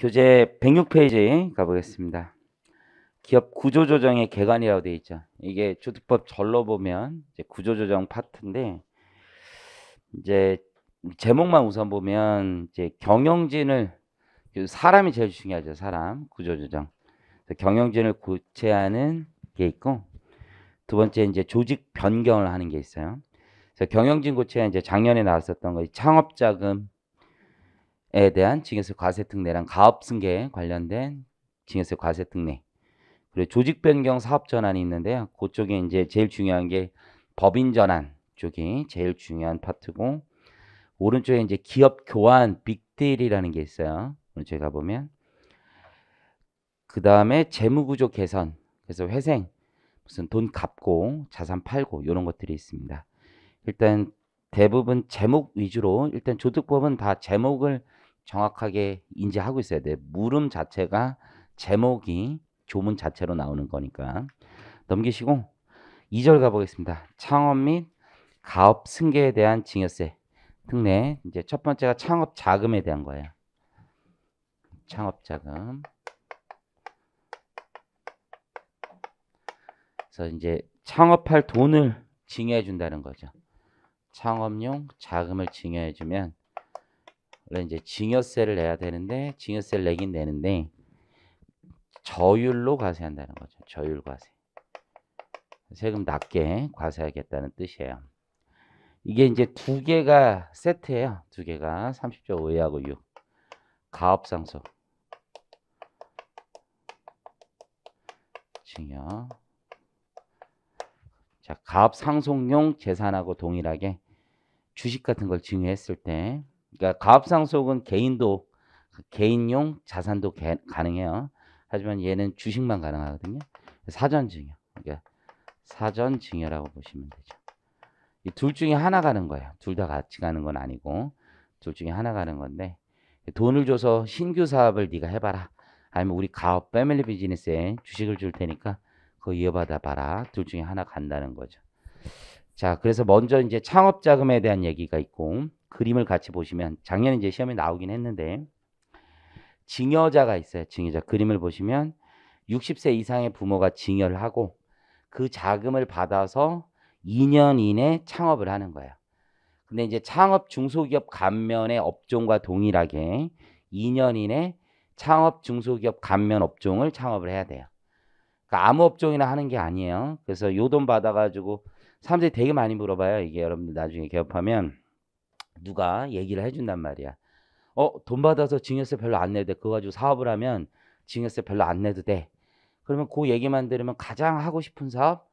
교재 106페이지 가보겠습니다. 기업 구조조정의 개관이라고 되어 있죠. 이게 주택법 절로 보면 구조조정 파트인데 이제 제목만 우선 보면 이제 경영진을 그 사람이 제일 중요하죠. 사람 구조조정. 경영진을 구체하는 게 있고 두 번째 이제 조직 변경을 하는 게 있어요. 그래서 경영진 구체는 이제 작년에 나왔었던 거 창업자금 증여세에 대한 증여세 과세특례랑 가업승계 관련된 증여세 과세특례 그리고 조직 변경 사업 전환이 있는데요. 그쪽에 이제 제일 중요한 게 법인 전환 쪽이 제일 중요한 파트고 오른쪽에 이제 기업 교환 빅딜이라는 게 있어요. 오른쪽 가보면 그 다음에 재무구조 개선 그래서 회생 무슨 돈 갚고 자산 팔고 이런 것들이 있습니다. 일단 대부분 제목 위주로 일단 조득법은 다 제목을 정확하게 인지하고 있어야 돼. 물음 자체가 제목이 조문 자체로 나오는 거니까 넘기시고 2절 가보겠습니다. 창업 및 가업 승계에 대한 증여세 특례 이제 첫 번째가 창업 자금에 대한 거예요. 창업 자금 그래서 이제 창업할 돈을 증여해 준다는 거죠. 창업용 자금을 증여해 주면 원래 이제 증여세를 내야 되는데 증여세를 내긴 내는데 저율로 과세한다는 거죠. 저율 과세. 세금 낮게 과세하겠다는 뜻이에요. 이게 이제 두 개가 세트예요. 두 개가 30조 5하고 6. 가업상속. 증여. 자, 가업상속용 재산하고 동일하게 주식 같은 걸 증여했을 때 그러니까 가업상속은 개인도 개인용 자산도 개, 가능해요. 하지만 얘는 주식만 가능하거든요. 사전증여. 그러니까 사전증여라고 보시면 되죠. 이 둘 중에 하나 가는 거예요. 둘 다 같이 가는 건 아니고 둘 중에 하나 가는 건데 돈을 줘서 신규 사업을 네가 해봐라. 아니면 우리 가업 패밀리 비즈니스에 주식을 줄 테니까 그거 이어받아 봐라. 둘 중에 하나 간다는 거죠. 자, 그래서 먼저 이제 창업 자금에 대한 얘기가 있고 그림을 같이 보시면 작년에 이제 시험에 나오긴 했는데 증여자가 있어요. 증여자. 그림을 보시면 60세 이상의 부모가 증여를 하고 그 자금을 받아서 2년 이내 창업을 하는 거예요. 근데 이제 창업 중소기업 감면의 업종과 동일하게 2년 이내 창업 중소기업 감면 업종을 창업을 해야 돼요. 그러니까 아무 업종이나 하는 게 아니에요. 그래서 요 돈 받아가지고 사람들이 되게 많이 물어봐요. 이게 여러분들 나중에 개업하면 누가 얘기를 해준단 말이야. 어, 돈 받아서 증여세 별로 안 내도 돼. 그거 가지고 사업을 하면 증여세 별로 안 내도 돼. 그러면 그 얘기만 들으면 가장 하고 싶은 사업,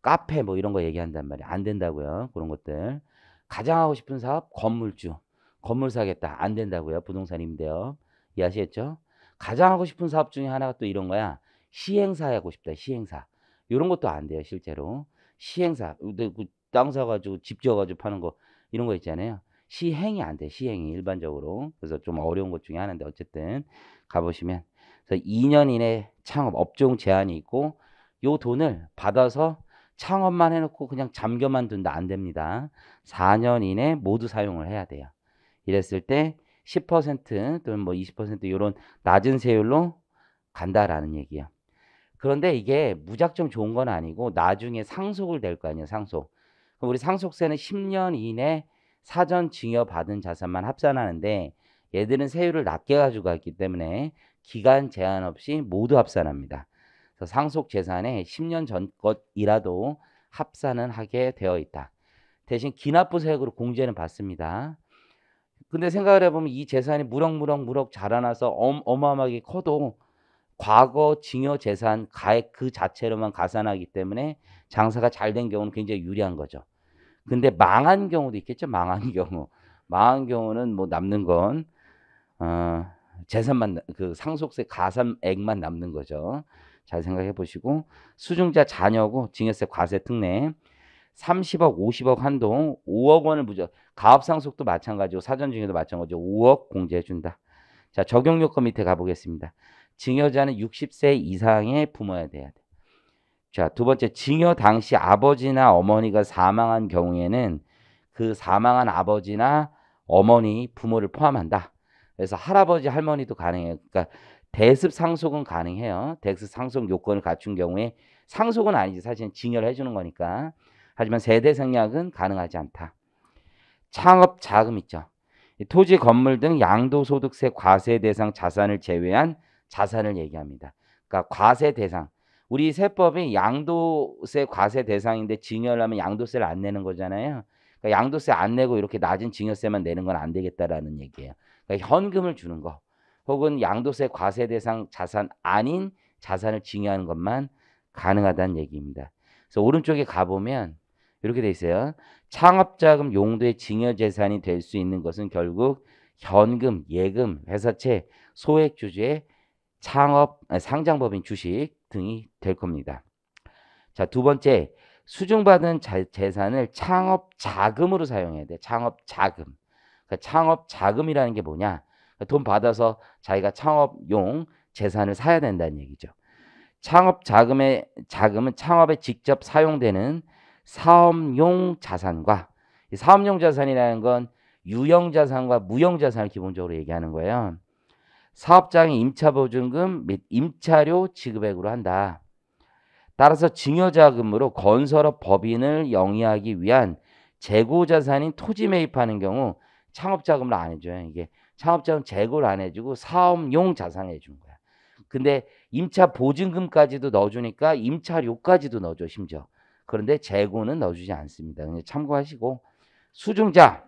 카페 뭐 이런 거 얘기한단 말이야. 안 된다고요. 그런 것들. 가장 하고 싶은 사업, 건물주. 건물 사겠다. 안 된다고요. 부동산인데요. 이해하시겠죠? 가장 하고 싶은 사업 중에 하나가 또 이런 거야. 시행사 하고 싶다. 시행사. 이런 것도 안 돼요. 실제로. 시행사. 그 땅 사가지고 집 지어가지고 파는 거 이런 거 있잖아요. 시행이 안 돼. 시행이 일반적으로. 그래서 좀 어려운 것 중에 하나인데 어쨌든 가보시면 그래서 2년 이내 창업 업종 제한이 있고 요 돈을 받아서 창업만 해놓고 그냥 잠겨만 둔다 안 됩니다. 4년 이내 모두 사용을 해야 돼요. 이랬을 때 10% 또는 뭐 20% 이런 낮은 세율로 간다라는 얘기야. 그런데 이게 무작정 좋은 건 아니고 나중에 상속을 될 거 아니에요. 상속. 그럼 우리 상속세는 10년 이내 사전 증여받은 자산만 합산하는데 얘들은 세율을 낮게 가지고 갔기 때문에 기간 제한 없이 모두 합산합니다. 그래서 상속 재산의 10년 전 것이라도 합산은 하게 되어 있다. 대신 기납부 세액으로 공제는 받습니다. 근데 생각을 해보면 이 재산이 무럭무럭무럭 자라나서 어마어마하게 커도 과거 증여 재산 가액 그 자체로만 가산하기 때문에 장사가 잘 된 경우는 굉장히 유리한 거죠. 근데 망한 경우도 있겠죠. 망한 경우. 망한 경우는 뭐 남는 건 어, 재산만 그 상속세 가산액만 남는 거죠. 잘 생각해 보시고 수중자 자녀고 증여세 과세 특례 30억, 50억 한도 5억 원을 무조 가업 상속도 마찬가지고 사전 증여도 마찬가지고 5억 공제해 준다. 자, 적용 요건 밑에 가 보겠습니다. 증여자는 60세 이상의 부모야 돼요 자, 두 번째 증여 당시 아버지나 어머니가 사망한 경우에는 그 사망한 아버지나 어머니, 부모를 포함한다. 그래서 할아버지, 할머니도 가능해요. 그러니까 대습 상속은 가능해요. 대습 상속 요건을 갖춘 경우에 상속은 아니지 사실은 증여를 해주는 거니까. 하지만 세대 생략은 가능하지 않다. 창업 자금 있죠. 토지, 건물 등 양도소득세 과세 대상 자산을 제외한 자산을 얘기합니다. 그러니까 과세 대상. 우리 세법이 양도세 과세 대상인데 증여하면 를 양도세를 안 내는 거잖아요. 그러니까 양도세 안 내고 이렇게 낮은 증여세만 내는 건 안 되겠다라는 얘기예요. 그러니까 현금을 주는 거 혹은 양도세 과세 대상 자산 아닌 자산을 증여하는 것만 가능하다는 얘기입니다. 그래서 오른쪽에 가보면 이렇게 돼 있어요. 창업자금 용도의 증여재산이 될 수 있는 것은 결국 현금, 예금, 회사채, 소액주주의 창업 아, 상장법인 주식 등이 될 겁니다. 자, 두 번째, 수중받은 자, 재산을 창업 자금으로 사용해야 돼. 창업 자금. 그러니까 창업 자금이라는 게 뭐냐? 그러니까 돈 받아서 자기가 창업용 재산을 사야 된다는 얘기죠. 창업 자금의 자금은 창업에 직접 사용되는 사업용 자산과 사업용 자산이라는 건 유형 자산과 무형 자산을 기본적으로 얘기하는 거예요. 사업장의 임차보증금 및 임차료 지급액으로 한다. 따라서 증여자금으로 건설업 법인을 영위하기 위한 재고자산인 토지 매입하는 경우 창업자금을 안 해줘요. 이게 창업자금 재고를 안 해주고 사업용 자산을 해준 거야. 근데 임차 보증금까지도 넣어주니까 임차료까지도 넣어줘 심지어. 그런데 재고는 넣어주지 않습니다. 그냥 참고하시고 수중자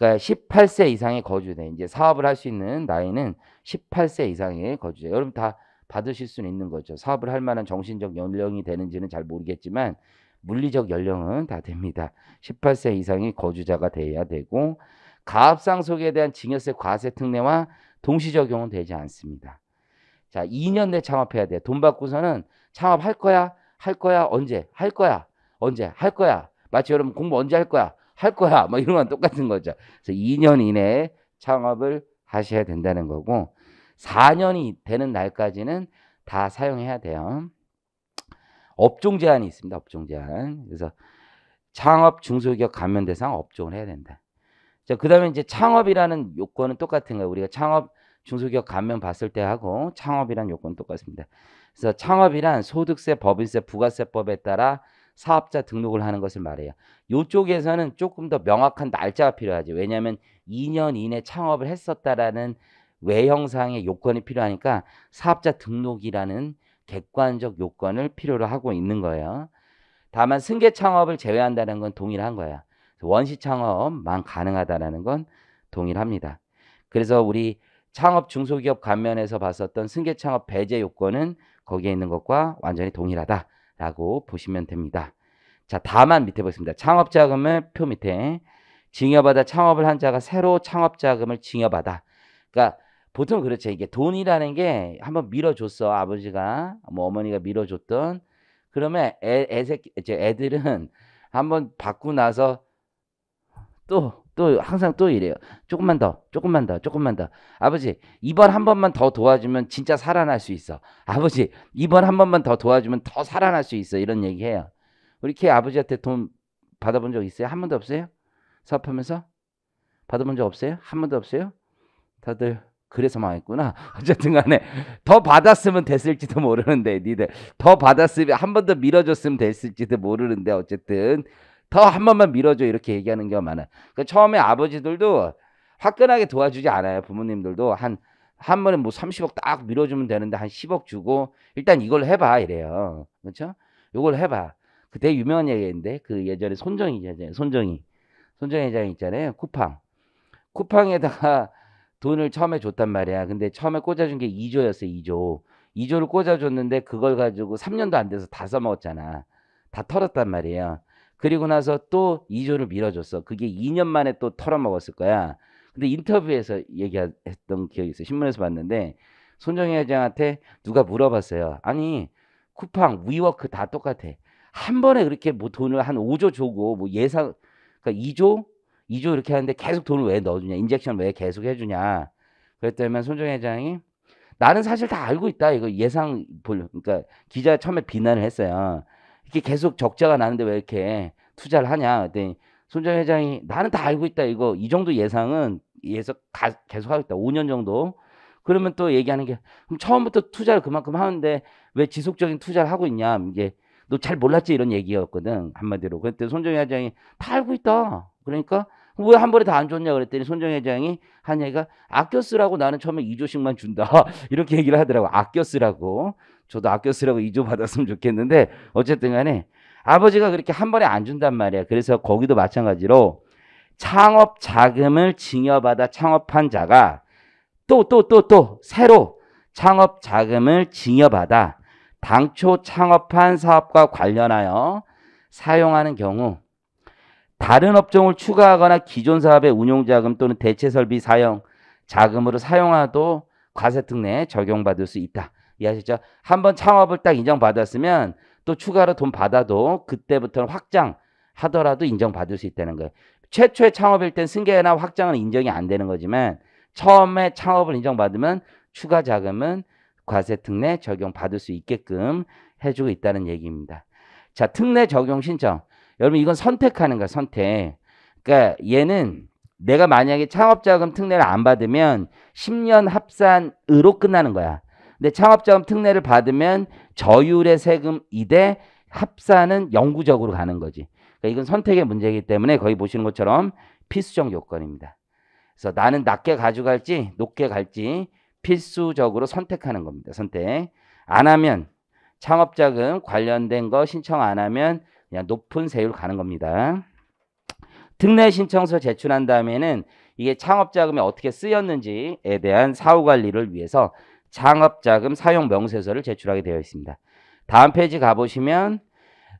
그러니까 18세 이상의 거주자 이제 사업을 할 수 있는 나이는 18세 이상의 거주자. 여러분 다 받으실 수는 있는 거죠. 사업을 할 만한 정신적 연령이 되는지는 잘 모르겠지만 물리적 연령은 다 됩니다. 18세 이상의 거주자가 돼야 되고 가압상 속에 대한 증여세 과세 특례와 동시 적용은 되지 않습니다. 자, 2년 내 창업해야 돼. 요돈 받고서는 창업할 거야, 할 거야, 언제 할 거야, 언제 할 거야. 마치 여러분 공부 언제 할 거야. 할 거야. 뭐 이런 건 똑같은 거죠. 그래서 2년 이내에 창업을 하셔야 된다는 거고 4년이 되는 날까지는 다 사용해야 돼요. 업종 제한이 있습니다. 업종 제한. 그래서 창업 중소기업 감면 대상 업종을 해야 된다. 자, 그다음에 이제 창업이라는 요건은 똑같은 거예요. 우리가 창업 중소기업 감면 봤을 때 하고 창업이란 요건 똑같습니다. 그래서 창업이란 소득세, 법인세, 부가세법에 따라 사업자 등록을 하는 것을 말해요. 이쪽에서는 조금 더 명확한 날짜가 필요하지 왜냐하면 2년 이내 창업을 했었다라는 외형상의 요건이 필요하니까 사업자 등록이라는 객관적 요건을 필요로 하고 있는 거예요. 다만 승계 창업을 제외한다는 건 동일한 거야. 원시 창업만 가능하다는건 동일합니다. 그래서 우리 창업 중소기업 감면에서 봤었던 승계 창업 배제 요건은 거기에 있는 것과 완전히 동일하다. 라고 보시면 됩니다. 자, 다만 밑에 보겠습니다. 창업자금을 표 밑에 증여받아 창업을 한 자가 새로 창업자금을 증여받아. 그러니까 보통 그렇죠. 이게 돈이라는 게 한번 밀어줬어. 아버지가 뭐 어머니가 밀어줬던 그러면 애, 애 새끼 이제 애들은 한번 받고 나서 또또 항상 또 이래요. 조금만 더, 조금만 더, 조금만 더. 아버지, 이번 한 번만 더 도와주면 진짜 살아날 수 있어. 아버지, 이번 한 번만 더 도와주면 더 살아날 수 있어. 이런 얘기해요. 우리 키 아버지한테 돈 받아본 적 있어요? 한 번도 없어요? 사업하면서? 받아본 적 없어요? 한 번도 없어요? 다들 그래서 망했구나. 어쨌든 간에 더 받았으면 됐을지도 모르는데 니들 더 받았으면 한 번 더 밀어줬으면 됐을지도 모르는데 어쨌든 더한 번만 밀어줘 이렇게 얘기하는 경우가 많아요. 그러니까 처음에 아버지들도 화끈하게 도와주지 않아요. 부모님들도 한 한 번에 뭐 30억 딱 밀어주면 되는데 한 10억 주고 일단 이걸 해봐 이래요. 그렇죠? 이걸 해봐. 그때 유명한 얘기인데 그 예전에 손정희 있잖아 손정희. 손정희 회장 있잖아요. 쿠팡. 쿠팡에다가 돈을 처음에 줬단 말이야. 근데 처음에 꽂아준 게 2조였어요. 2조. 2조를 꽂아줬는데 그걸 가지고 3년도 안 돼서 다 써먹었잖아. 다 털었단 말이에요. 그리고 나서 또 2조를 밀어줬어. 그게 2년 만에 또 털어먹었을 거야. 근데 인터뷰에서 얘기했던 기억이 있어요. 신문에서 봤는데 손정희 회장한테 누가 물어봤어요. 아니 쿠팡, 위워크 다 똑같아. 한 번에 그렇게 뭐 돈을 한 5조 주고 뭐 예상 그러니까 2조, 2조 이렇게 하는데 계속 돈을 왜 넣어주냐, 인젝션 왜 계속 해주냐. 그랬더니 손정희 회장이 나는 사실 다 알고 있다. 이거 예상 볼 그러니까 기자 처음에 비난을 했어요. 이렇게 계속 적자가 나는데 왜 이렇게 투자를 하냐 그랬더니 손정 회장이 나는 다 알고 있다 이거 이 정도 예상은 계속 계속 하겠다 5년 정도 그러면 또 얘기하는 게 그럼 처음부터 투자를 그만큼 하는데 왜 지속적인 투자를 하고 있냐 이게 너 잘 몰랐지 이런 얘기였거든 한마디로 그때 손정 회장이 다 알고 있다 그러니까 왜 한 번에 다 안 줬냐 그랬더니 손정 회장이 한 얘기가 아껴 쓰라고 나는 처음에 2조씩만 준다 이렇게 얘기를 하더라고 아껴 쓰라고 저도 아껴 쓰라고 이조 받았으면 좋겠는데 어쨌든 간에 아버지가 그렇게 한 번에 안 준단 말이야. 그래서 거기도 마찬가지로 창업 자금을 증여받아 창업한 자가 또 또 또 또 새로 창업 자금을 증여받아 당초 창업한 사업과 관련하여 사용하는 경우 다른 업종을 추가하거나 기존 사업의 운용자금 또는 대체 설비 사용 자금으로 사용하도 과세특례 적용받을 수 있다. 이해하셨죠? 한번 창업을 딱 인정받았으면 또 추가로 돈 받아도 그때부터는 확장하더라도 인정받을 수 있다는 거예요. 최초의 창업일 땐 승계나 확장은 인정이 안 되는 거지만 처음에 창업을 인정받으면 추가 자금은 과세 특례 적용받을 수 있게끔 해주고 있다는 얘기입니다. 자, 특례 적용 신청. 여러분 이건 선택하는 거예요 선택. 그러니까 얘는 내가 만약에 창업자금 특례를 안 받으면 10년 합산으로 끝나는 거야. 근데 창업자금 특례를 받으면 저율의 세금 2대 합산은 영구적으로 가는 거지. 그러니까 이건 선택의 문제이기 때문에 거의 보시는 것처럼 필수적 요건입니다. 그래서 나는 낮게 가져갈지 높게 갈지 필수적으로 선택하는 겁니다. 선택. 안 하면 창업자금 관련된 거 신청 안 하면 그냥 높은 세율 가는 겁니다. 특례 신청서 제출한 다음에는 이게 창업자금이 어떻게 쓰였는지에 대한 사후 관리를 위해서 창업자금 사용 명세서를 제출하게 되어 있습니다. 다음 페이지 가보시면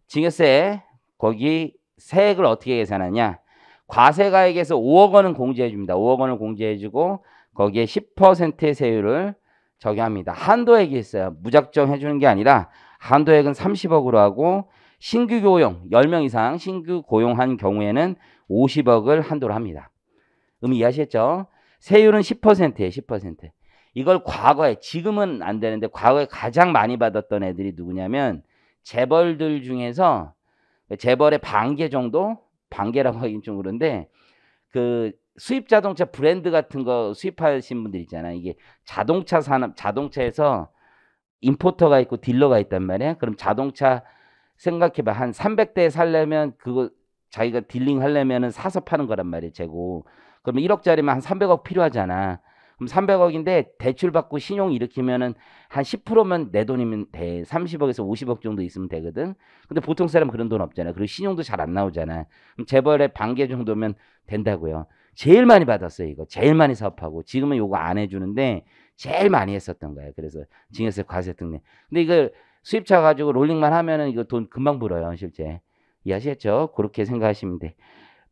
증여세 거기 세액을 어떻게 계산하냐 과세가액에서 5억 원은 공제해 줍니다. 5억 원을 공제해 주고 거기에 10%의 세율을 적용합니다. 한도액이 있어요. 무작정 해주는 게 아니라 한도액은 30억으로 하고 신규 고용 10명 이상 신규 고용한 경우에는 50억을 한도로 합니다. 음 이해하셨죠? 세율은 10%예요. 10%. 이걸 과거에 지금은 안 되는데 과거에 가장 많이 받았던 애들이 누구냐면 재벌들 중에서 재벌의 반 개 정도 반개라고 하긴 좀 그런데 그 수입 자동차 브랜드 같은 거 수입하신 분들 있잖아요. 이게 자동차 산업 자동차에서 임포터가 있고 딜러가 있단 말이야. 그럼 자동차 생각해봐 한 300대 살려면 그거 자기가 딜링 하려면은 사서 파는 거란 말이에요. 재고. 그러면 1억짜리면한 300억 필요하잖아. 그럼 300억인데 대출받고 신용 일으키면은 한 10%면 내 돈이면 돼. 30억에서 50억 정도 있으면 되거든. 근데 보통 사람 그런 돈 없잖아. 그리고 신용도 잘 안 나오잖아. 그럼 재벌의 반 개 정도면 된다고요. 제일 많이 받았어요, 이거. 제일 많이 사업하고. 지금은 요거 안 해주는데 제일 많이 했었던 거예요. 그래서 증여세 과세 등등. 근데 이걸 수입차 가지고 롤링만 하면은 이거 돈 금방 불어요, 실제. 이해하시겠죠? 그렇게 생각하시면 돼.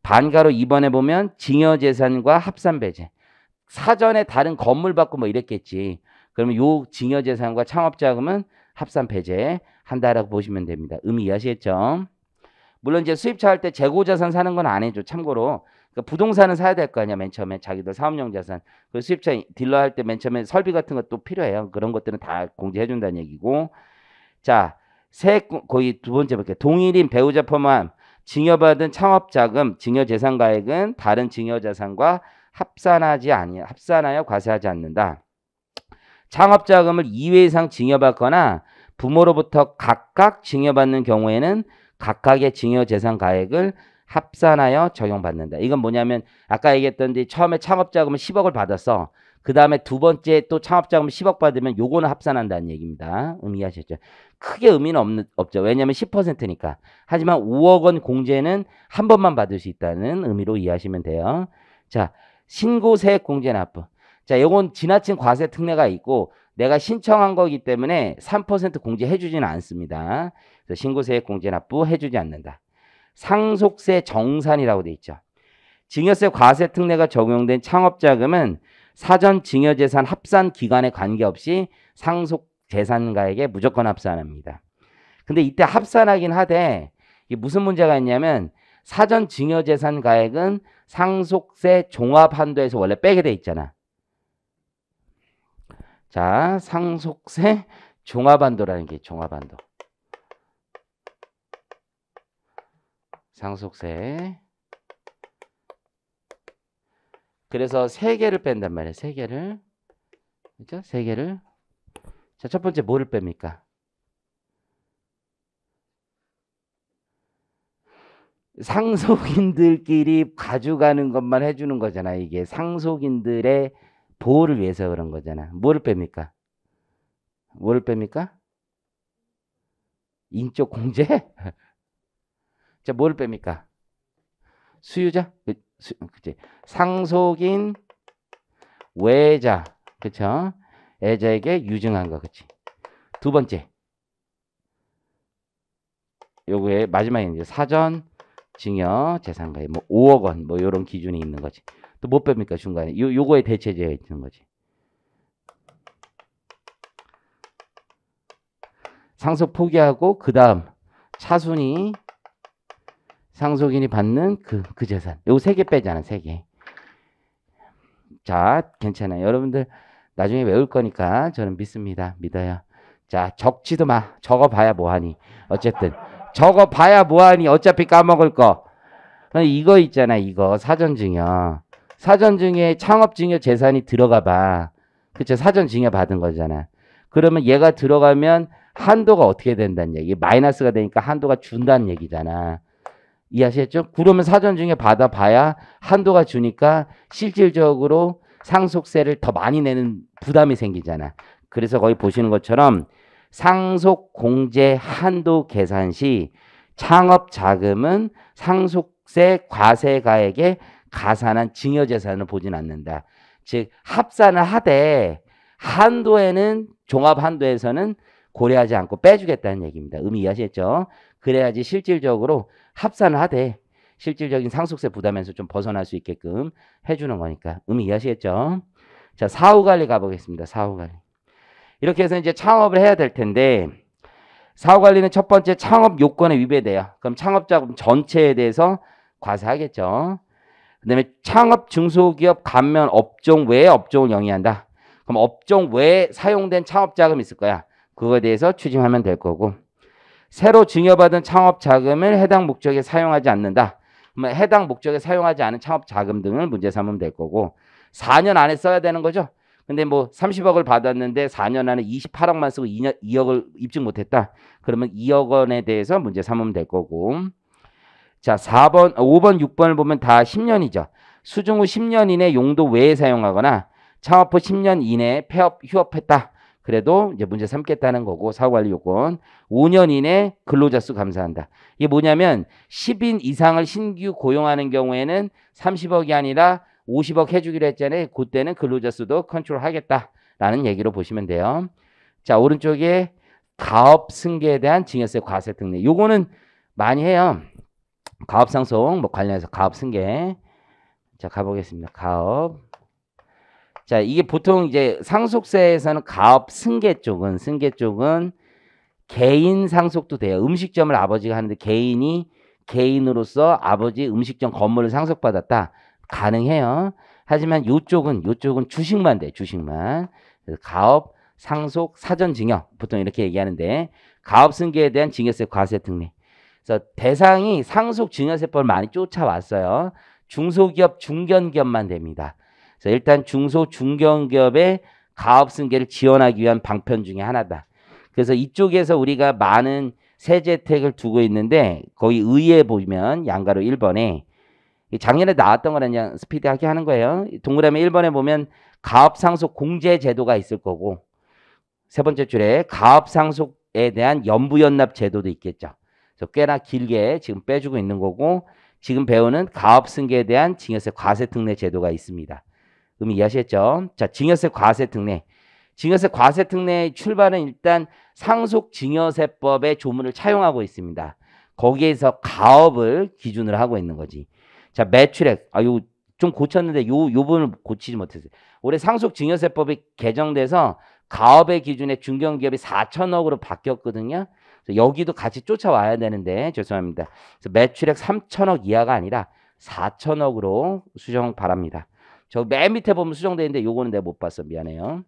반가로 이번에 보면 증여재산과 합산배제. 사전에 다른 건물 받고 뭐 이랬겠지. 그러면 요증여재산과 창업자금은 합산 배제한다라고 보시면 됩니다. 의미 이해하시겠죠? 물론 이제 수입차 할 때 재고자산 사는 건 안 해줘. 참고로 그러니까 부동산은 사야 될 거 아니야. 맨 처음에 자기들 사업용 자산. 그 수입차 딜러 할 때 맨 처음에 설비 같은 것도 필요해요. 그런 것들은 다 공제해 준다는 얘기고. 자, 세 거의 두 번째 볼게요. 동일인 배우자 포함 증여받은 창업자금, 증여재산가액은 다른 증여자산과 합산하지 아니 합산하여 과세하지 않는다. 창업 자금을 2회 이상 증여받거나 부모로부터 각각 증여받는 경우에는 각각의 증여 재산 가액을 합산하여 적용받는다. 이건 뭐냐면 아까 얘기했던 데 처음에 창업 자금을 10억을 받았어. 그 다음에 두 번째 또 창업자금 10억 받으면 요거는 합산한다는 얘기입니다. 의미하셨죠? 크게 의미는 없는, 없죠. 왜냐하면 10%니까. 하지만 5억 원 공제는 한 번만 받을 수 있다는 의미로 이해하시면 돼요. 자, 신고세 공제납부. 자, 이건 지나친 과세 특례가 있고 내가 신청한 거기 때문에 3% 공제해 주지는 않습니다. 그래서 신고세 공제납부 해 주지 않는다. 상속세 정산이라고 돼 있죠. 증여세 과세 특례가 적용된 창업자금은 사전 증여재산 합산 기간에 관계없이 상속 재산가액에 무조건 합산합니다. 근데 이때 합산하긴 하되 이게 무슨 문제가 있냐면 사전 증여재산가액은 상속세 종합한도에서 원래 빼게 돼 있잖아. 자, 상속세 종합한도라는 게 종합한도. 상속세. 그래서 세 개를 뺀단 말이에요. 세 개를. 그죠? 세 개를. 자, 첫 번째 뭐를 뺍니까? 상속인들끼리 가져가는 것만 해주는 거잖아. 이게 상속인들의 보호를 위해서 그런 거잖아. 뭐를 뺍니까? 뭐를 뺍니까? 인적 공제? 자, 뭐를 뺍니까? 수유자? 수, 그치. 상속인 외자. 그쵸? 애자에게 유증한 거. 그치. 두 번째. 요거의 마지막에 이제 사전 증여 재산가에뭐 5억 원뭐 이런 기준이 있는 거지. 또 못 뺍니까 중간에 요 요거에 대체제에 있는 거지. 상속 포기하고 그 다음 차순이 상속인이 받는 그, 그 재산. 요거 세 개 빼잖아, 세 개. 자, 괜찮아요. 여러분들 나중에 외울 거니까 저는 믿습니다. 믿어요. 자, 적지도 마. 적어봐야 뭐하니. 어쨌든. 저거 봐야 뭐하니 어차피 까먹을 거. 이거 있잖아 이거 사전증여. 사전증여에 창업증여 재산이 들어가 봐. 그쵸 사전증여 받은 거잖아. 그러면 얘가 들어가면 한도가 어떻게 된다는 얘기. 마이너스가 되니까 한도가 준다는 얘기잖아. 이해하시겠죠? 그러면 사전증여 받아봐야 한도가 주니까 실질적으로 상속세를 더 많이 내는 부담이 생기잖아. 그래서 거기 보시는 것처럼 상속 공제 한도 계산 시 창업 자금은 상속세 과세가액에 가산한 증여재산을 보진 않는다. 즉 합산을 하되 한도에는 종합 한도에서는 고려하지 않고 빼주겠다는 얘기입니다. 의미 이해하시겠죠? 그래야지 실질적으로 합산을 하되 실질적인 상속세 부담에서 좀 벗어날 수 있게끔 해주는 거니까 의미 이해하시겠죠? 자 사후관리 가보겠습니다. 사후관리. 이렇게 해서 이제 창업을 해야 될 텐데 사후관리는 첫 번째 창업 요건에 위배돼요. 그럼 창업자금 전체에 대해서 과세하겠죠. 그 다음에 창업 중소기업 감면 업종 외 업종을 영위한다. 그럼 업종 외에 사용된 창업자금이 있을 거야. 그거에 대해서 추징하면 될 거고 새로 증여받은 창업자금을 해당 목적에 사용하지 않는다. 그러면 해당 목적에 사용하지 않은 창업자금 등을 문제 삼으면 될 거고 4년 안에 써야 되는 거죠. 근데 뭐 30억을 받았는데 4년 안에 28억만 쓰고 2년 2억을 입증 못했다. 그러면 2억 원에 대해서 문제 삼으면 될 거고. 자, 4번, 5번, 6번을 보면 다 10년이죠. 수중 후 10년 이내 용도 외에 사용하거나 창업 후 10년 이내에 폐업, 휴업했다. 그래도 이제 문제 삼겠다는 거고 사후관리 요건 5년 이내 근로자 수 감사한다. 이게 뭐냐면 10인 이상을 신규 고용하는 경우에는 30억이 아니라 50억 해주기로 했잖아요. 그때는 근로자 수도 컨트롤하겠다라는 얘기로 보시면 돼요. 자 오른쪽에 가업 승계에 대한 증여세 과세 특례. 요거는 많이 해요. 가업 상속 뭐 관련해서 가업 승계. 자 가보겠습니다. 가업. 자 이게 보통 이제 상속세에서는 가업 승계 쪽은 승계 쪽은 개인 상속도 돼요. 음식점을 아버지가 하는데 개인이 개인으로서 아버지 음식점 건물을 상속받았다. 가능해요. 하지만 요쪽은 요쪽은 주식만 돼 주식만 가업 상속 사전 증여 보통 이렇게 얘기하는데 가업 승계에 대한 증여세 과세 특례. 그래서 대상이 상속 증여세법을 많이 쫓아왔어요. 중소기업 중견기업만 됩니다. 그래서 일단 중소 중견기업의 가업 승계를 지원하기 위한 방편 중의 하나다. 그래서 이쪽에서 우리가 많은 세제 혜택을 두고 있는데 거의 의에 보면 양가로 1번에 작년에 나왔던 거는 그냥 스피드하게 하는 거예요. 동그라미 1번에 보면 가업상속 공제 제도가 있을 거고 세 번째 줄에 가업상속에 대한 연부연납 제도도 있겠죠. 그래서 꽤나 길게 지금 빼주고 있는 거고 지금 배우는 가업승계에 대한 증여세 과세특례 제도가 있습니다. 그럼 이해하셨죠? 자, 증여세 과세특례. 증여세 과세특례의 출발은 일단 상속증여세법의 조문을 차용하고 있습니다. 거기에서 가업을 기준으로 하고 있는 거지. 자, 매출액. 아, 요, 좀 고쳤는데 요, 요 부분을 고치지 못했어요. 올해 상속증여세법이 개정돼서 가업의 기준에 중견기업이 4천억으로 바뀌었거든요. 여기도 같이 쫓아와야 되는데 죄송합니다. 매출액 3천억 이하가 아니라 4천억으로 수정 바랍니다. 저 맨 밑에 보면 수정되는데 요거는 내가 못 봤어. 미안해요.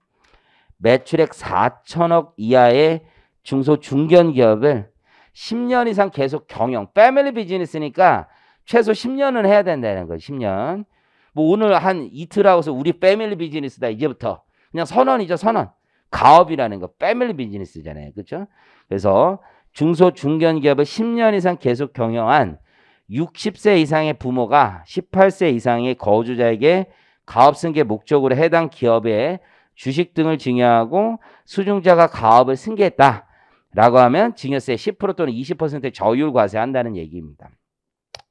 매출액 4천억 이하의 중소 중견 기업을 10년 이상 계속 경영, 패밀리 비즈니스니까 최소 10년은 해야 된다는 거예요. 10년. 뭐 오늘 한 이틀 하고서 우리 패밀리 비즈니스다 이제부터 그냥 선언이죠 선언 가업이라는 거 패밀리 비즈니스잖아요 그렇죠 그래서 중소 중견 기업을 10년 이상 계속 경영한 60세 이상의 부모가 18세 이상의 거주자에게 가업 승계 목적으로 해당 기업의 주식 등을 증여하고 수중자가 가업을 승계했다라고 하면 증여세 10% 또는 20%의 저율 과세한다는 얘기입니다.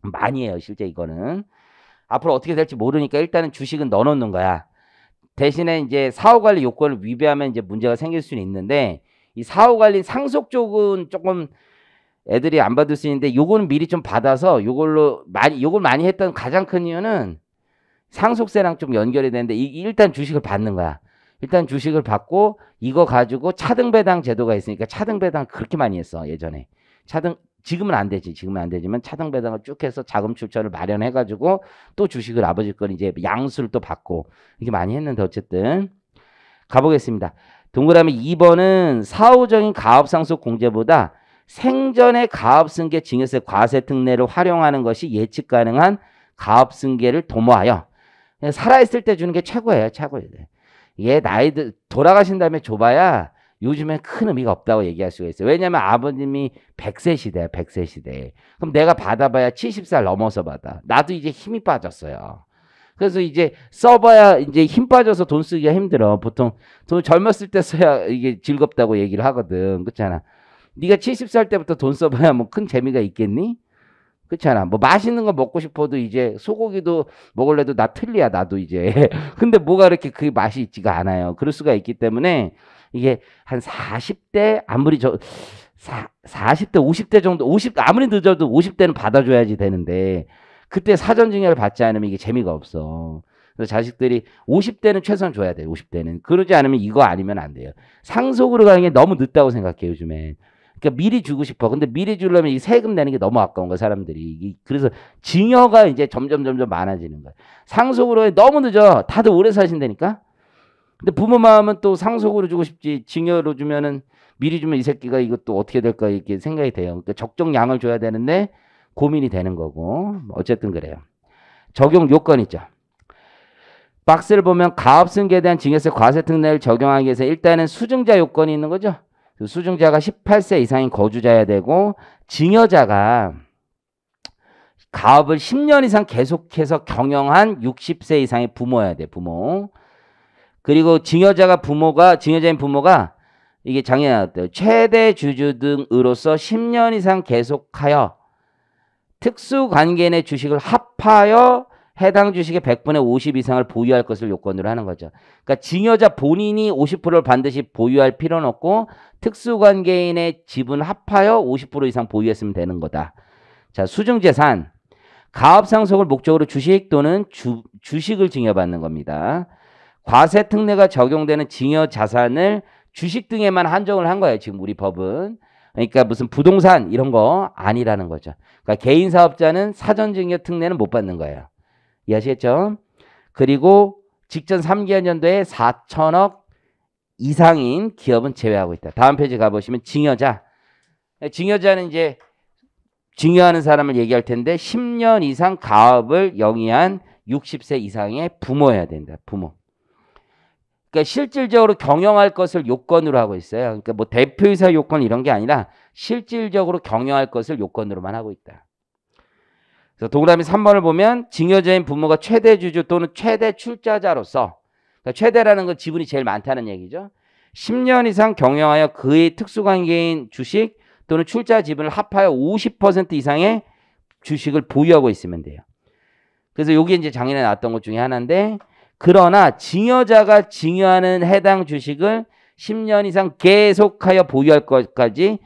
많이 해요. 실제 이거는. 앞으로 어떻게 될지 모르니까 일단은 주식은 넣어놓는 거야. 대신에 이제 사후관리 요건을 위배하면 이제 문제가 생길 수는 있는데 이 사후관리 상속 쪽은 조금 애들이 안 받을 수 있는데 요거는 미리 좀 받아서 요걸로 많이 요걸 많이 했던 가장 큰 이유는 상속세랑 좀 연결이 되는데 이, 일단 주식을 받는 거야. 일단 주식을 받고 이거 가지고 차등 배당 제도가 있으니까 차등 배당 그렇게 많이 했어 예전에 차등 지금은 안 되지. 지금은 안 되지만 차등 배당을 쭉 해서 자금 출처를 마련해 가지고 또 주식을 아버지 건 이제 양수를 또 받고 이게 렇 많이 했는데 어쨌든 가보겠습니다. 동그라미 2번은 사후적인 가업상속 공제보다 생전의 가업승계 증여세 과세 특례를 활용하는 것이 예측 가능한 가업승계를 도모하여 살아있을 때 주는 게 최고예요. 최고예요. 네. 얘 나이 들 돌아가신 다음에 줘봐야 요즘엔 큰 의미가 없다고 얘기할 수가 있어요. 왜냐하면 아버님이 100세 시대야, 100세 시대. 그럼 내가 받아봐야 70살 넘어서 받아. 나도 이제 힘이 빠졌어요. 그래서 이제 써봐야 이제 힘 빠져서 돈 쓰기가 힘들어. 보통 돈 젊었을 때 써야 이게 즐겁다고 얘기를 하거든. 그렇잖아. 네가 70살 때부터 돈 써봐야 뭐 큰 재미가 있겠니? 그렇잖아. 뭐 맛있는 거 먹고 싶어도 이제 소고기도 먹을래도 나 틀리야 나도 이제. 근데 뭐가 이렇게 그 맛이 있지가 않아요. 그럴 수가 있기 때문에 이게 한 40대 아무리 저 사, 40대 50대 정도 50 아무리 늦어도 50대는 받아줘야지 되는데 그때 사전 증여를 받지 않으면 이게 재미가 없어. 그래서 자식들이 50대는 최선한 줘야 돼. 50대는 그러지 않으면 이거 아니면 안 돼요. 상속으로 가는 게 너무 늦다고 생각해요 즘에 그러니까 미리 주고 싶어. 근데 미리 주려면 이 세금 내는 게 너무 아까운 거야, 사람들이. 그래서 증여가 이제 점점 점점 많아지는 거야. 상속으로 너무 늦어. 다들 오래 사신다니까. 근데 부모 마음은 또 상속으로 주고 싶지 증여로 주면은 미리 주면 이 새끼가 이것도 어떻게 될까 이렇게 생각이 돼요. 그러니까 적정 양을 줘야 되는데 고민이 되는 거고 어쨌든 그래요. 적용 요건 있죠. 박스를 보면 가업승계에 대한 증여세 과세 특례를 적용하기 위해서 일단은 수증자 요건이 있는 거죠. 그 수증자가 18세 이상인 거주자야 되고 증여자가 가업을 10년 이상 계속해서 경영한 60세 이상의 부모야 돼 부모. 그리고 증여자가 부모가 증여자인 부모가 이게 작년에 나왔대요. 최대 주주 등으로서 10년 이상 계속하여 특수 관계 내 주식을 합하여 해당 주식의 100분의 50 이상을 보유할 것을 요건으로 하는 거죠. 그러니까 증여자 본인이 50%를 반드시 보유할 필요는 없고 특수관계인의 지분 합하여 50% 이상 보유했으면 되는 거다. 자, 수증재산. 가업상속을 목적으로 주식 또는 주, 주식을 증여받는 겁니다. 과세 특례가 적용되는 증여 자산을 주식 등에만 한정을 한 거예요. 지금 우리 법은. 그러니까 무슨 부동산 이런 거 아니라는 거죠. 그러니까 개인 사업자는 사전 증여 특례는 못 받는 거예요. 이해하시겠죠? 그리고 직전 3개월 연도에 4천억 이상인 기업은 제외하고 있다. 다음 페이지 가보시면 증여자. 증여자는 이제 증여하는 사람을 얘기할 텐데 10년 이상 가업을 영위한 60세 이상의 부모여야 된다. 부모. 그러니까 실질적으로 경영할 것을 요건으로 하고 있어요. 그러니까 뭐 대표이사 요건 이런 게 아니라 실질적으로 경영할 것을 요건으로만 하고 있다. 그래서 동그라미 3번을 보면 징여자인 부모가 최대 주주 또는 최대 출자자로서 그러니까 최대라는 건 지분이 제일 많다는 얘기죠. 10년 이상 경영하여 그의 특수관계인 주식 또는 출자 지분을 합하여 50% 이상의 주식을 보유하고 있으면 돼요. 그래서 여기 이제 작년에 나왔던 것 중에 하나인데 그러나 증여자가 증여하는 해당 주식을 10년 이상 계속하여 보유할 것까지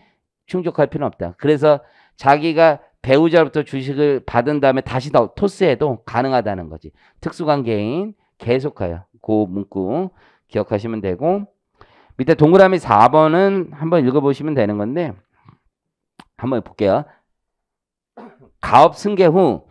충족할 필요는 없다. 그래서 자기가 배우자로부터 주식을 받은 다음에 다시 더 토스해도 가능하다는 거지. 특수관계인 계속하여 그 문구 기억하시면 되고 밑에 동그라미 4번은 한번 읽어보시면 되는 건데 한번 볼게요. 가업 승계 후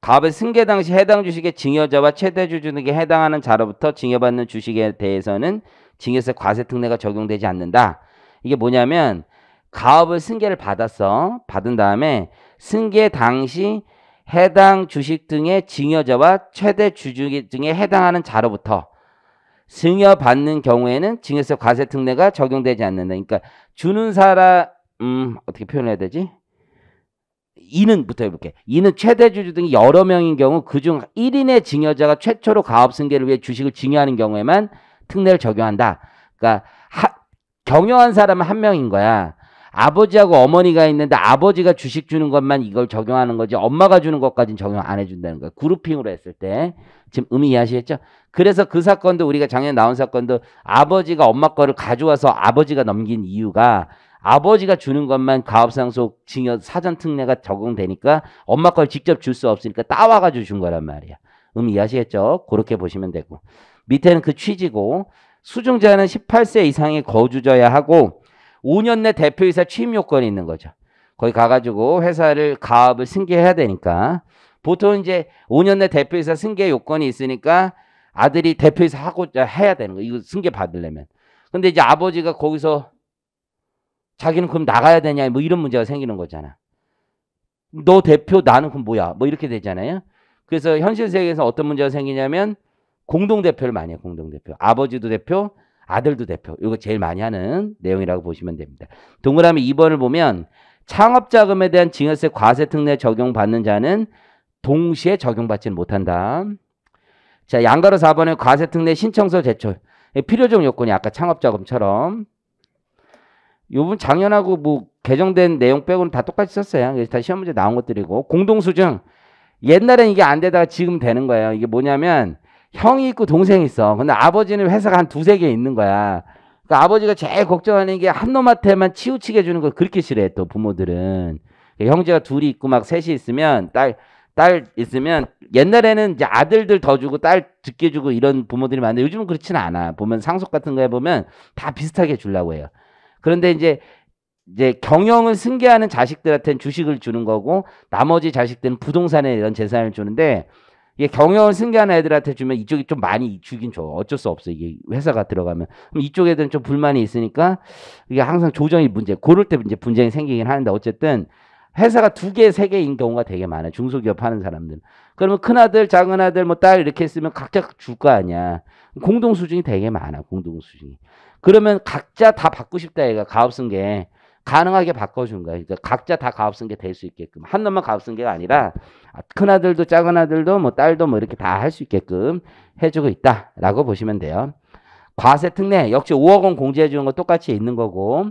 가업의 승계 당시 해당 주식의 증여자와 최대주주에게 해당하는 자로부터 증여받는 주식에 대해서는 증여세 과세 특례가 적용되지 않는다. 이게 뭐냐면 가업을 승계를 받았어. 받은 다음에 승계 당시 해당 주식 등의 증여자와 최대 주주 등에 해당하는 자로부터 증여받는 경우에는 증여세 과세 특례가 적용되지 않는다. 그러니까 주는 사람 음 어떻게 표현해야 되지? 이는부터 해볼게. 이는 최대 주주 등이 여러 명인 경우 그중 일인의 증여자가 최초로 가업 승계를 위해 주식을 증여하는 경우에만 특례를 적용한다. 그러니까 하, 경영한 사람은 한 명인 거야. 아버지하고 어머니가 있는데 아버지가 주식 주는 것만 이걸 적용하는 거지 엄마가 주는 것까지는 적용 안 해준다는 거야. 그룹핑으로 했을 때 지금 의미 이해하시겠죠? 그래서 그 사건도 우리가 작년에 나온 사건도 아버지가 엄마 거를 가져와서 아버지가 넘긴 이유가 아버지가 주는 것만 가업상속 증여 사전 특례가 적용되니까 엄마 걸 직접 줄 수 없으니까 따와가지고 준 거란 말이야. 음 이해하시겠죠? 그렇게 보시면 되고 밑에는 그 취지고 수증자는 18세 이상의 거주자야 하고 5년 내 대표이사 취임 요건이 있는 거죠. 거기 가가지고 회사를 가업을 승계해야 되니까 보통 이제 5년 내 대표이사 승계 요건이 있으니까 아들이 대표이사 하고 해야 되는 거. 이거 승계 받으려면. 근데 이제 아버지가 거기서 자기는 그럼 나가야 되냐 뭐 이런 문제가 생기는 거잖아. 너 대표 나는 그럼 뭐야 뭐 이렇게 되잖아요. 그래서 현실 세계에서 어떤 문제가 생기냐면 공동 대표를 많이 해요. 공동 대표 아버지도 대표 아들도 대표 이거 제일 많이 하는 내용이라고 보시면 됩니다. 동그라미 2번을 보면 창업 자금에 대한 증여세 과세 특례 적용받는 자는 동시에 적용받지는 못한다. 자, 양가로 4번에 과세 특례 신청서 제출. 필요적 요건이 아까 창업 자금처럼 요번 작년하고 뭐 개정된 내용 빼고는 다 똑같이 썼어요. 그래서 다 시험 문제 나온 것들이고 공동수증 옛날엔 이게 안 되다가 지금 되는 거예요. 이게 뭐냐면 형이 있고 동생이 있어. 근데 아버지는 회사가 한 두세 개 있는 거야. 그러니까 아버지가 제일 걱정하는 게 한 놈한테만 치우치게 해주는 걸 그렇게 싫어해 또 부모들은. 그러니까 형제가 둘이 있고 막 셋이 있으면 딸, 딸 있으면 옛날에는 이제 아들들 더 주고 딸 듣게 주고 이런 부모들이 많은데 요즘은 그렇진 않아. 보면 상속 같은 거해 보면 다 비슷하게 주려고 해요. 그런데 이제 이제 경영을 승계하는 자식들한테는 주식을 주는 거고 나머지 자식들은 부동산에 이런 재산을 주는데 이게 경영을 승계하는 애들한테 주면 이쪽이 좀 많이 주긴 줘. 어쩔 수 없어. 이게 회사가 들어가면. 그럼 이쪽 애들은 좀 불만이 있으니까 이게 항상 조정이 문제. 고를때 이제 분쟁이 생기긴 하는데 어쨌든 회사가 두 개, 세 개인 경우가 되게 많아 중소기업 하는 사람들 그러면 큰아들, 작은아들, 뭐 딸 이렇게 했으면 각자 줄 거 아니야. 공동수준이 되게 많아, 공동수준이. 그러면 각자 다 받고 싶다 얘가 가업 승계 가능하게 바꿔준 거야. 그러니까 각자 다 가업승계 될 수 있게끔 한 놈만 가업승계가 아니라 큰 아들도 작은 아들도 뭐 딸도 뭐 이렇게 다 할 수 있게끔 해주고 있다라고 보시면 돼요. 과세 특례 역시 5억 원 공제해 주는 거 똑같이 있는 거고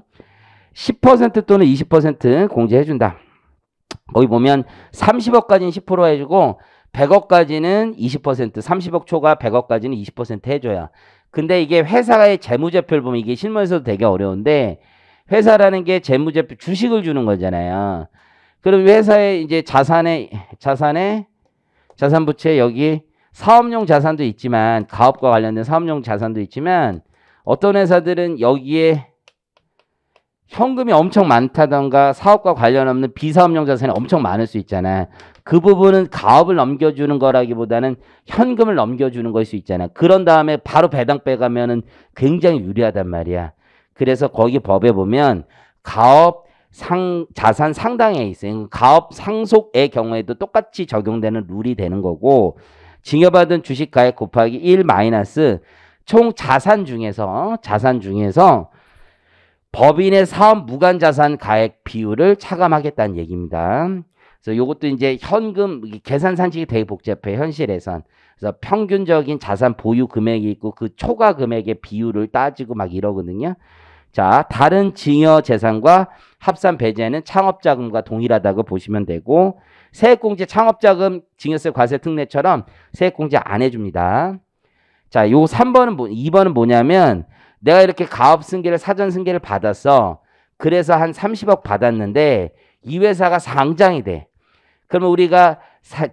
10% 또는 20% 공제해 준다. 거기 보면 30억까지는 10% 해주고 100억까지는 20%, 30억 초과 100억까지는 20% 해줘야 근데 이게 회사의 재무제표를 보면 이게 실무에서도 되게 어려운데 회사라는 게 재무제표 주식을 주는 거잖아요. 그럼 회사의 이제 자산에 자산에 자산 부채 여기 사업용 자산도 있지만 가업과 관련된 사업용 자산도 있지만 어떤 회사들은 여기에 현금이 엄청 많다던가 사업과 관련 없는 비사업용 자산이 엄청 많을 수 있잖아. 그 부분은 가업을 넘겨주는 거라기보다는 현금을 넘겨주는 걸 수 있잖아. 그런 다음에 바로 배당 빼가면은 굉장히 유리하단 말이야. 그래서 거기 법에 보면 가업 상, 자산 상당에 있어요. 그러니까 가업 상속의 경우에도 똑같이 적용되는 룰이 되는 거고 증여받은 주식 가액 곱하기 1 마이너스 총 자산 중에서 자산 중에서 법인의 사업 무관 자산 가액 비율을 차감하겠다는 얘기입니다. 그래서 이것도 이제 현금 계산 산식이 되게 복잡해 현실에선. 그래서 평균적인 자산 보유 금액이 있고 그 초과 금액의 비율을 따지고 막 이러거든요. 자, 다른 증여 재산과 합산 배제는 창업 자금과 동일하다고 보시면 되고 세액공제 창업 자금 증여세 과세 특례처럼 세액공제 안 해줍니다. 자, 요 3번은 뭐, 2번은 뭐냐면 내가 이렇게 가업 승계를 사전 승계를 받았어. 그래서 한 30억 받았는데 이 회사가 상장이 돼. 그러면 우리가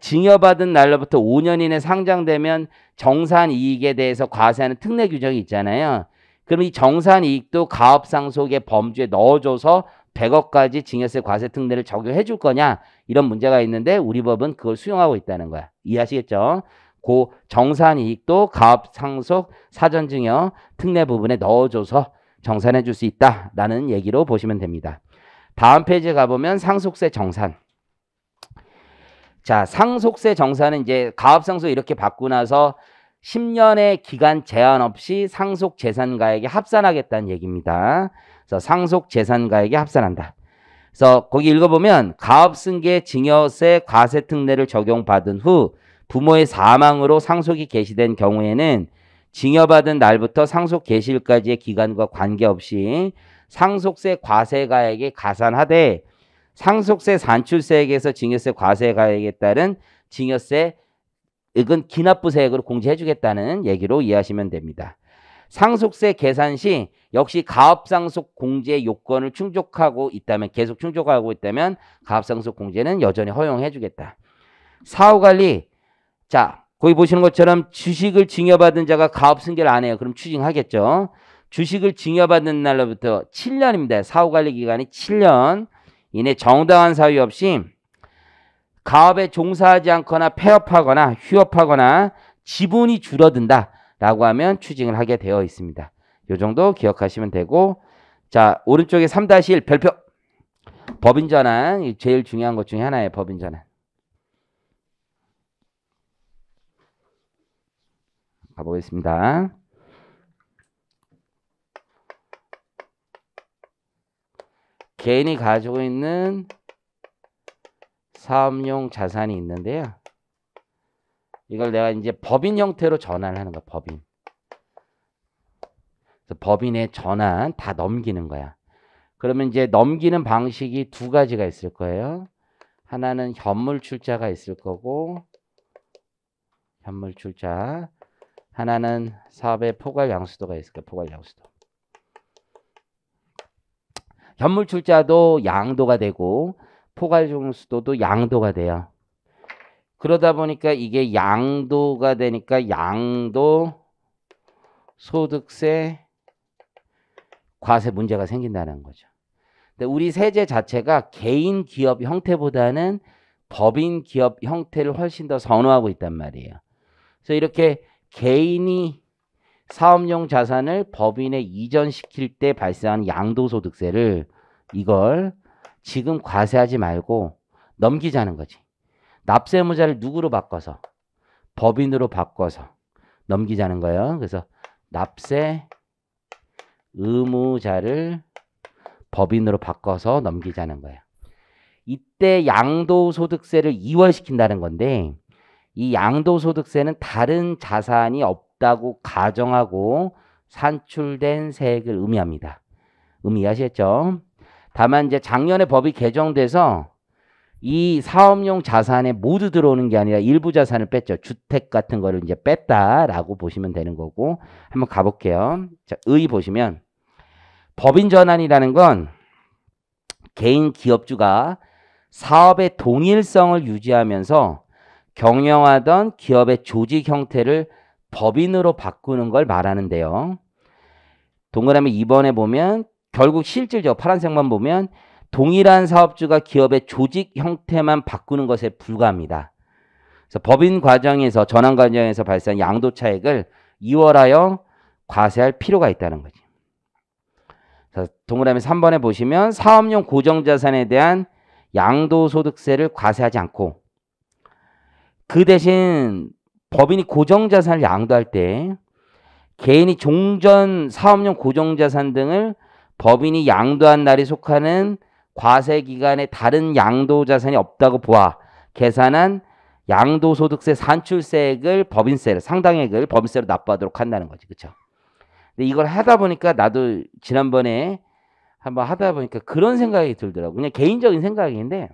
증여받은 날로부터 5년 이내 상장되면 정산 이익에 대해서 과세하는 특례 규정이 있잖아요. 그럼 이 정산 이익도 가업상속의 범주에 넣어줘서 100억까지 증여세 과세 특례를 적용해 줄 거냐 이런 문제가 있는데 우리 법은 그걸 수용하고 있다는 거야. 이해하시겠죠? 고 정산 이익도 가업상속 사전 증여 특례 부분에 넣어줘서 정산해 줄 수 있다라는 얘기로 보시면 됩니다. 다음 페이지에 가보면 상속세 정산. 자, 상속세 정산은 이제 가업상속 이렇게 받고 나서 10년의 기간 제한 없이 상속 재산가액에 합산하겠다는 얘기입니다. 그래서 상속 재산가액에 합산한다. 그래서 거기 읽어보면 가업승계 증여세 과세특례를 적용받은 후 부모의 사망으로 상속이 개시된 경우에는 증여받은 날부터 상속 개시일까지의 기간과 관계없이 상속세 과세가액에 가산하되 상속세, 산출세액에서 증여세, 과세 가액에 따른 증여세, 이건 기납부세액으로 공제해주겠다는 얘기로 이해하시면 됩니다. 상속세 계산 시 역시 가업상속 공제 요건을 충족하고 있다면 계속 충족하고 있다면 가업상속 공제는 여전히 허용해주겠다. 사후관리 자 거기 보시는 것처럼 주식을 증여받은 자가 가업승계를 안 해요. 그럼 추징하겠죠. 주식을 증여받는 날로부터 7년입니다. 사후관리 기간이 7년 이내 정당한 사유 없이 가업에 종사하지 않거나 폐업하거나 휴업하거나 지분이 줄어든다라고 하면 추징을 하게 되어 있습니다. 요 정도 기억하시면 되고 자 오른쪽에 3-1 별표 법인 전환 제일 중요한 것 중에 하나예요. 법인 전환 가보겠습니다. 개인이 가지고 있는 사업용 자산이 있는데요. 이걸 내가 이제 법인 형태로 전환 하는 거야. 법인. 법인의 전환 다 넘기는 거야. 그러면 이제 넘기는 방식이 두 가지가 있을 거예요. 하나는 현물 출자가 있을 거고 현물 출자 하나는 사업의 포괄 양수도가 있을 거예요. 포괄 양수도. 현물출자도 양도가 되고 포괄종수도도 양도가 돼요. 그러다 보니까 이게 양도가 되니까 양도 소득세 과세 문제가 생긴다는 거죠. 근데 우리 세제 자체가 개인 기업 형태보다는 법인 기업 형태를 훨씬 더 선호하고 있단 말이에요. 그래서 이렇게 개인이 사업용 자산을 법인에 이전시킬 때발생한 양도소득세를 이걸 지금 과세하지 말고 넘기자는 거지. 납세무자를 누구로 바꿔서? 법인으로 바꿔서 넘기자는 거예요. 그래서 납세 의무자를 법인으로 바꿔서 넘기자는 거예요. 이때 양도소득세를 이월시킨다는 건데 이 양도소득세는 다른 자산이 없 없다고 가정하고 산출된 세액을 의미합니다. 의미하셨죠? 다만 이제 작년에 법이 개정돼서 이 사업용 자산에 모두 들어오는 게 아니라 일부 자산을 뺐죠. 주택 같은 거를 이제 뺐다라고 보시면 되는 거고 한번 가볼게요. 자, 의 보시면 법인 전환이라는 건 개인 기업주가 사업의 동일성을 유지하면서 경영하던 기업의 조직 형태를 법인으로 바꾸는 걸 말하는데요. 동그라미 2번에 보면 결국 실질적 파란색만 보면 동일한 사업주가 기업의 조직 형태만 바꾸는 것에 불과합니다. 그래서 법인 과정에서 전환 과정에서 발생한 양도 차익을 이월하여 과세할 필요가 있다는 거죠. 동그라미 3번에 보시면 사업용 고정자산에 대한 양도소득세를 과세하지 않고 그 대신 법인이 고정자산을 양도할 때 개인이 종전 사업용 고정자산 등을 법인이 양도한 날이 속하는 과세 기간에 다른 양도 자산이 없다고 보아 계산한 양도소득세 산출세액을 법인세를 상당액을 법인세로 납부하도록 한다는 거지 그쵸 근데 이걸 하다 보니까 나도 지난번에 한번 하다 보니까 그런 생각이 들더라고 그냥 개인적인 생각인데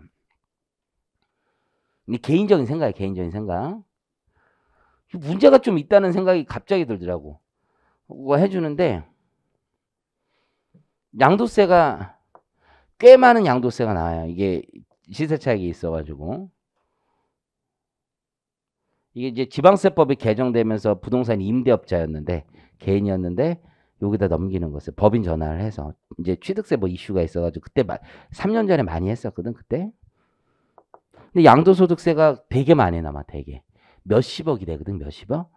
개인적인 생각이 개인적인 생각 문제가 좀 있다는 생각이 갑자기 들더라고. 그거 해주는데 양도세가 꽤 많은 양도세가 나와요. 이게 시세 차익이 있어가지고 이게 이제 지방세법이 개정되면서 부동산 임대업자였는데 개인이었는데 여기다 넘기는 것을 법인 전환을 해서 이제 취득세 뭐 이슈가 있어가지고 그때 3년 전에 많이 했었거든 그때 근데 양도소득세가 되게 많이 남아 되게 몇십억이 되거든, 몇십억?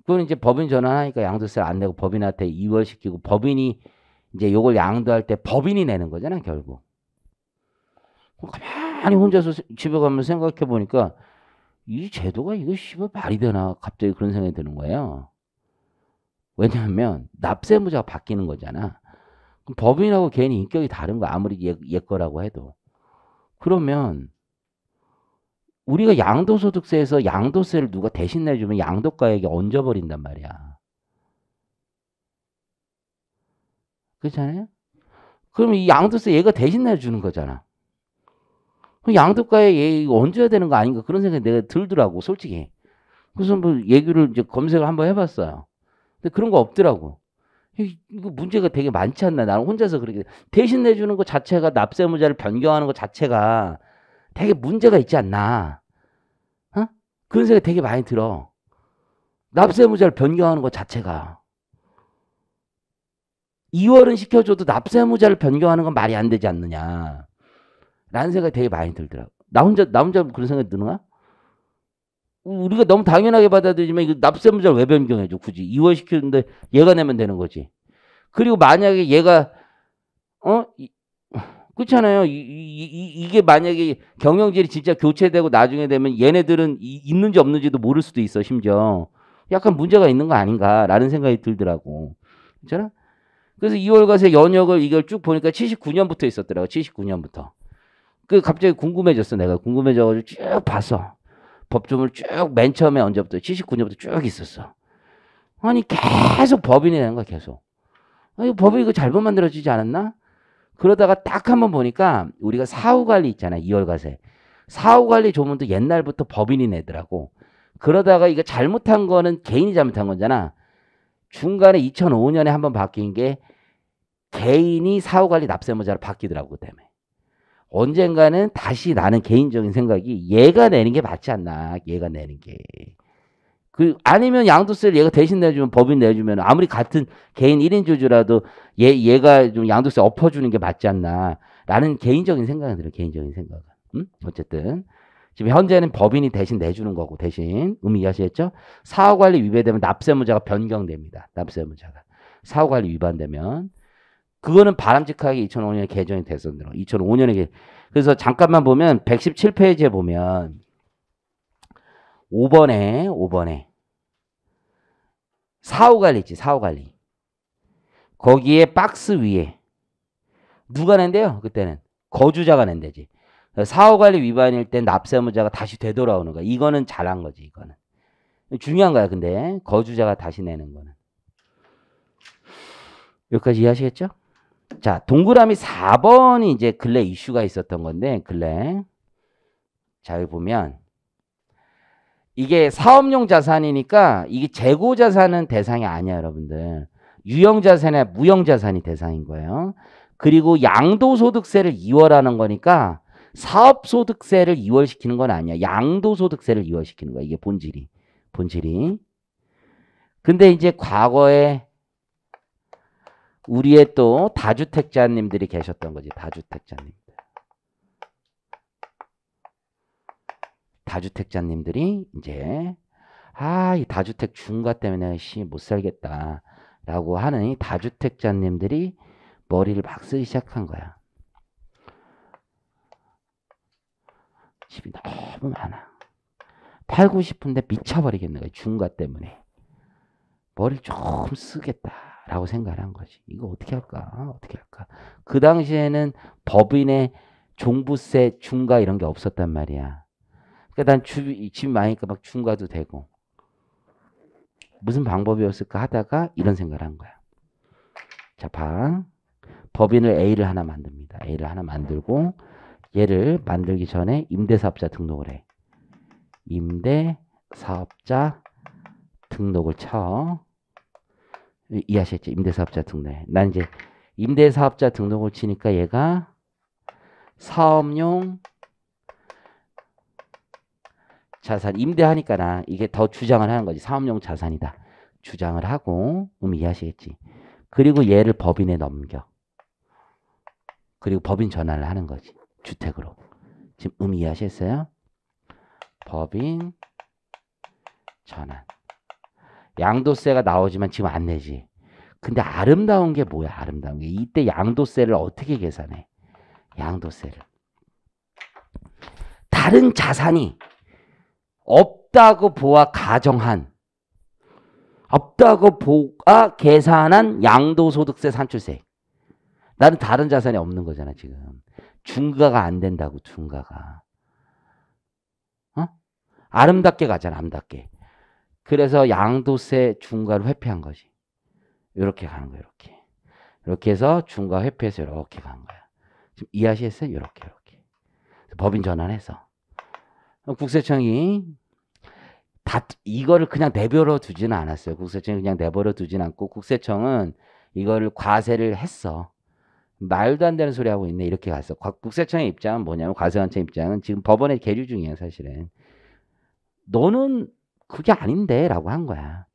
그건 이제 법인 전환하니까 양도세를 안 내고 법인한테 이월시키고 법인이 이제 요걸 양도할 때 법인이 내는 거잖아, 결국. 가만히 혼자서 집에 가면 생각해 보니까 이 제도가 이거 씨발 말이 되나 갑자기 그런 생각이 드는 거예요. 왜냐하면 납세무자가 바뀌는 거잖아. 그럼 법인하고 개인이 인격이 다른 거 아무리 얘, 얘 거라고 해도. 그러면 우리가 양도소득세에서 양도세를 누가 대신 내주면 양도가액에 얹어버린단 말이야. 그렇잖아요? 그럼 이 양도세 얘가 대신 내주는 거잖아. 그럼 양도가에 얘 얹어야 되는 거 아닌가 그런 생각이 내가 들더라고, 솔직히. 그래서 뭐 얘기를 이제 검색을 한번 해봤어요. 근데 그런 거 없더라고. 이거 문제가 되게 많지 않나. 나는 혼자서 그렇게. 대신 내주는 것 자체가 납세무자를 변경하는 것 자체가 되게 문제가 있지 않나. 어? 그런 생각이 되게 많이 들어. 납세무자를 변경하는 것 자체가. 2월은 시켜줘도 납세무자를 변경하는 건 말이 안 되지 않느냐. 라는 생각이 되게 많이 들더라고. 나 혼자, 나 혼자 그런 생각이 드는가? 우리가 너무 당연하게 받아들이지만 이거 납세무자를 왜 변경해줘, 굳이. 2월 시켰는데 얘가 내면 되는 거지. 그리고 만약에 얘가, 어? 그렇잖아요. 이, 이, 이게 만약에 경영진이 진짜 교체되고 나중에 되면 얘네들은 이, 있는지 없는지도 모를 수도 있어 심지어 약간 문제가 있는 거 아닌가라는 생각이 들더라고. 괜찮아? 그래서 2월 과세 연역을 이걸 쭉 보니까 79년부터 있었더라고. 79년부터. 그 갑자기 궁금해졌어 내가 궁금해져가지고 쭉 봤어. 법조문을 쭉 맨 처음에 언제부터 79년부터 쭉 있었어. 아니 계속 법인이 되는 거야 계속. 아니 법이 이거 잘못 만들어지지 않았나? 그러다가 딱 한번 보니까 우리가 사후관리 있잖아요. 이월과세. 사후관리 조문도 옛날부터 법인이 내더라고. 그러다가 이거 잘못한 거는 개인이 잘못한 거잖아. 중간에 2005년에 한번 바뀐 게 개인이 사후관리 납세무자로 바뀌더라고 그 때문에. 언젠가는 다시 나는 개인적인 생각이 얘가 내는 게 맞지 않나. 얘가 내는 게. 그 아니면 양도세를 얘가 대신 내주면 법인 내주면 아무리 같은 개인 1인 주주라도 얘 얘가 좀 양도세 엎어 주는 게 맞지 않나라는 개인적인 생각이 들어요. 개인적인 생각은. 음? 어쨌든 지금 현재는 법인이 대신 내주는 거고 대신 의미 이해하시겠죠? 사후관리 위배되면 납세무자가 변경됩니다. 납세무자가 사후관리 위반되면 그거는 바람직하게 2005년에 개정이 됐었는데 2005년에 그래서 잠깐만 보면 117페이지에 보면 5번에 5번에 사후관리 있지 사후관리 거기에 박스 위에 누가 낸대요 그때는 거주자가 낸대지 사후관리 위반일 때 납세의무자가 다시 되돌아오는 거야 이거는 잘한 거지 이거는 중요한 거야 근데 거주자가 다시 내는 거는 여기까지 이해하시겠죠? 자 동그라미 4번이 이제 근래 이슈가 있었던 건데 근래 자 여기 보면 이게 사업용 자산이니까 이게 재고 자산은 대상이 아니야 여러분들. 유형 자산이 무형 자산이 대상인 거예요. 그리고 양도소득세를 이월하는 거니까 사업소득세를 이월시키는건 아니야. 양도소득세를 이월시키는 거야. 이게 본질이. 본질이. 근데 이제 과거에 우리의 또 다주택자님들이 계셨던 거지. 다주택자님. 다주택자님들이 이제 아, 이 다주택 중과 때문에 씨 못 살겠다라고 하는 이 다주택자님들이 머리를 막 쓰기 시작한 거야. 집이 너무 많아. 팔고 싶은데 미쳐버리겠는 거야. 중과 때문에. 머리를 조 쓰겠다라고 생각을 한 거지. 이거 어떻게 할까? 어떻게 할까? 그 당시에는 법인의 종부세 중과 이런 게 없었단 말이야. 그러니까 난 주, 집이 많으니까 막 중과도 되고. 무슨 방법이었을까 하다가 이런 생각을 한 거야. 자, 봐. 법인을 A를 하나 만듭니다. A를 하나 만들고 얘를 만들기 전에 임대사업자 등록을 해. 임대사업자 등록을 쳐. 이해하셨죠? 임대사업자 등록. 난 이제 임대사업자 등록을 치니까 얘가 사업용 자산 임대하니까나 이게 더 주장을 하는 거지. 사업용 자산이다. 주장을 하고 음 이해하시겠지. 그리고 얘를 법인에 넘겨. 그리고 법인 전환을 하는 거지. 주택으로. 지금 음 이해하셨어요? 법인 전환. 양도세가 나오지만 지금 안 내지. 근데 아름다운 게 뭐야? 아름다운 게 이때 양도세를 어떻게 계산해? 양도세를 다른 자산이 없다고 보아 가정한 없다고 보아 계산한 양도소득세 산출세 나는 다른 자산이 없는 거잖아 지금 중가가 안 된다고 중가가 어? 아름답게 가잖아 아름답게 그래서 양도세 중과를 회피한 거지 이렇게 가는 거야 이렇게 이렇게 해서 중과 회피해서 이렇게 가는 거야 지금 이해하시겠어요? 이렇게 이렇게 법인 전환해서 어, 국세청이 다 이거를 그냥 내버려 두지는 않았어요. 국세청이 그냥 내버려 두진 않고 국세청은 이거를 과세를 했어. 말도 안 되는 소리 하고 있네 이렇게 갔어. 국세청의 입장은 뭐냐면 과세관청 입장은 지금 법원에 계류 중이에요 사실은. 너는 그게 아닌데라고 한 거야.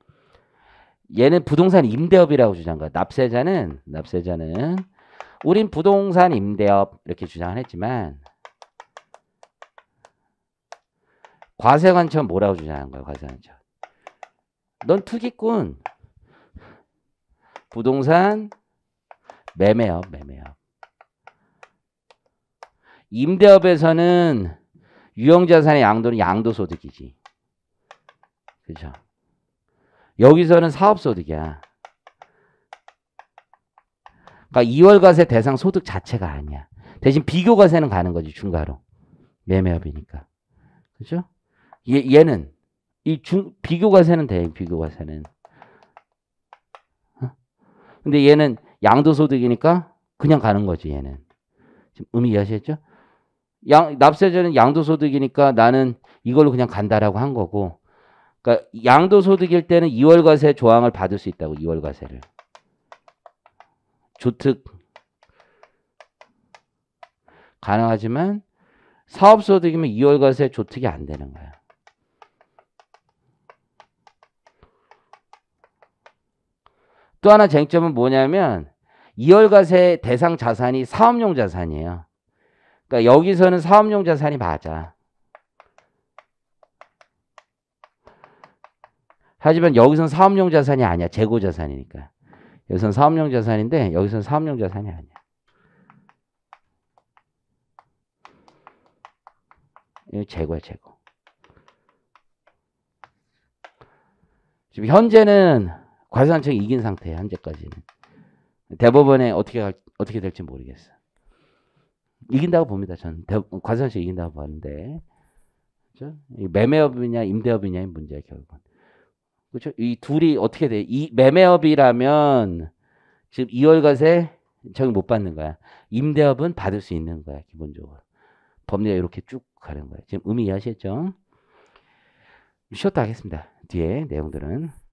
얘는 부동산 임대업이라고 주장한 거야. 납세자는 납세자는 우린 부동산 임대업 이렇게 주장을 했지만 과세관처 뭐라고 주냐는 거야, 과세관처. 넌 투기꾼. 부동산 매매업, 매매업. 임대업에서는 유형자산의 양도는 양도소득이지. 그죠? 여기서는 사업소득이야. 그러니까 2월 과세 대상 소득 자체가 아니야. 대신 비교 과세는 가는 거지, 중과로. 매매업이니까. 그죠? 얘, 얘는 이 중 비교과세는 돼 비교과세는 어? 근데 얘는 양도소득이니까 그냥 가는 거지 얘는 지금 의미 이해하셨죠? 양, 납세자는 양도소득이니까 나는 이걸로 그냥 간다라고 한 거고 그러니까 양도소득일 때는 2월과세 조항을 받을 수 있다고 2월과세를 주특 가능하지만 사업소득이면 2월과세 조특이 안 되는 거야. 또 하나 쟁점은 뭐냐면 2월과세 대상 자산이 사업용 자산이에요. 그러니까 여기서는 사업용 자산이 맞아. 하지만 여기서는 사업용 자산이 아니야. 재고 자산이니까. 여기서는 사업용 자산인데 여기서는 사업용 자산이 아니야. 재고야 재고. 지금 현재는 과세산청이 이긴 상태예요. 현재까지는. 대법원에 어떻게 갈, 어떻게 될지 모르겠어 이긴다고 봅니다. 전 과세산청이 이긴다고 보는데 그렇죠? 매매업이냐 임대업이냐의 문제야 결국은. 그렇죠? 이 둘이 어떻게 돼? 이 매매업이라면 지금 2월 과세 적용 못 받는 거야. 임대업은 받을 수 있는 거야 기본적으로. 법리가 이렇게 쭉 가는 거예 지금 의미 이해하시겠죠? 쉬었다 하겠습니다. 뒤에 내용들은.